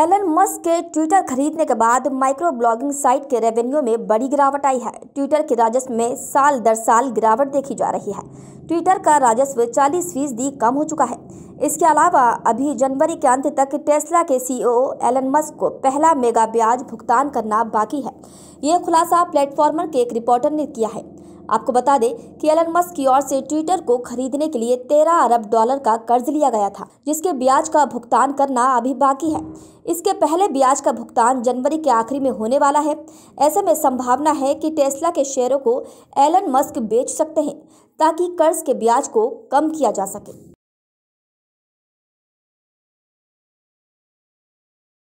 Elon Musk के Twitter खरीदने के बाद माइक्रो ब्लॉगिंग साइट के रेवेन्यू में बड़ी गिरावट आई है ट्विटर के राजस्व में साल दर साल गिरावट देखी जा रही है ट्विटर का राजस्व 40 फीसदी कम हो चुका है इसके अलावा अभी जनवरी के अंत तक टेस्ला के सीईओ एलन मस्क को पहला मेगा ब्याज भुगतान करना बाकी है ये खुलासा प्लेटफॉर्मर के एक रिपोर्टर ने किया है आपको बता दें कि एलन मस्क की ओर से ट्विटर को खरीदने के लिए 13 अरब डॉलर का कर्ज लिया गया था जिसके ब्याज का भुगतान करना अभी बाकी है इसके पहले ब्याज का भुगतान जनवरी के आखिरी में होने वाला है ऐसे में संभावना है कि टेस्ला के शेयरों को एलन मस्क बेच सकते हैं ताकि कर्ज के ब्याज को कम किया जा सके